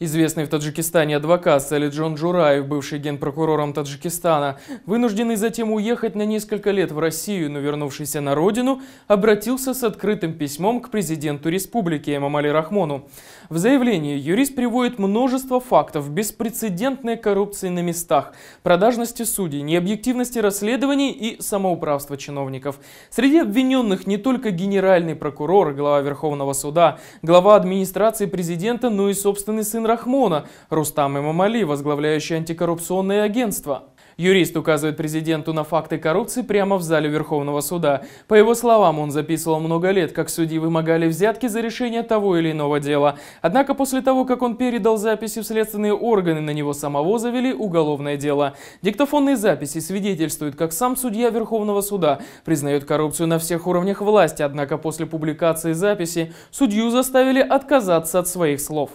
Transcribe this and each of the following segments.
Известный в Таджикистане адвокат Салиджон Джураев, бывший генпрокурором Таджикистана, вынужденный затем уехать на несколько лет в Россию, но вернувшийся на родину, обратился с открытым письмом к президенту республики Эмамали Рахмону. В заявлении юрист приводит множество фактов беспрецедентной коррупции на местах, продажности судей, необъективности расследований и самоуправства чиновников. Среди обвиненных не только генеральный прокурор, глава Верховного суда, глава администрации президента, но и собственный сын Рахмона, Рустам Имамали, возглавляющий антикоррупционное агентство. Юрист указывает президенту на факты коррупции прямо в зале Верховного суда. По его словам, он записывал много лет, как судьи вымогали взятки за решение того или иного дела. Однако после того, как он передал записи в следственные органы, на него самого завели уголовное дело. Диктофонные записи свидетельствуют, как сам судья Верховного суда признает коррупцию на всех уровнях власти, однако после публикации записи судью заставили отказаться от своих слов.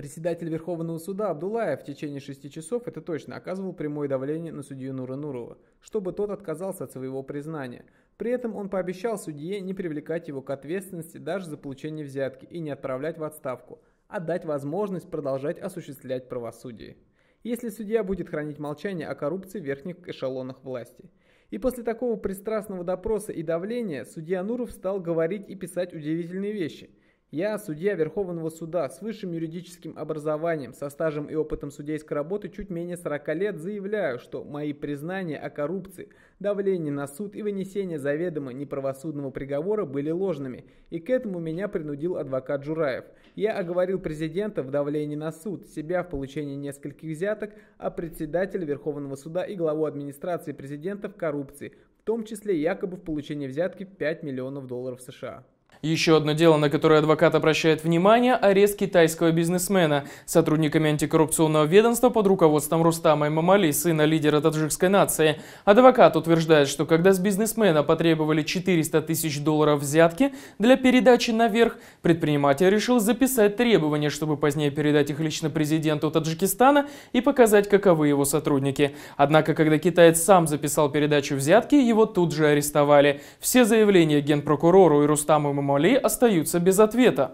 Председатель Верховного суда Абдулаев в течение шести часов, это точно, оказывал прямое давление на судью Нура Нурова, чтобы тот отказался от своего признания. При этом он пообещал судье не привлекать его к ответственности даже за получение взятки и не отправлять в отставку, а дать возможность продолжать осуществлять правосудие. Если судья будет хранить молчание о коррупции в верхних эшелонах власти. И после такого пристрастного допроса и давления судья Нуров стал говорить и писать удивительные вещи – я судья Верховного суда с высшим юридическим образованием, со стажем и опытом судейской работы чуть менее 40 лет заявляю, что мои признания о коррупции, давлении на суд и вынесении заведомо неправосудного приговора были ложными, и к этому меня принудил адвокат Жураев. Я оговорил президента в давлении на суд, себя в получении нескольких взяток, а председателя Верховного суда и главу администрации президента в коррупции, в том числе якобы в получении взятки в 5 миллионов долларов США. Еще одно дело, на которое адвокат обращает внимание – арест китайского бизнесмена. Сотрудниками антикоррупционного ведомства под руководством Рустама Имамали, сына лидера таджикской нации. Адвокат утверждает, что когда с бизнесмена потребовали 400 тысяч долларов взятки для передачи наверх, предприниматель решил записать требования, чтобы позднее передать их лично президенту Таджикистана и показать, каковы его сотрудники. Однако, когда китаец сам записал передачу взятки, его тут же арестовали. Все заявления генпрокурору и Рустаму Имамали Сомали остаются без ответа.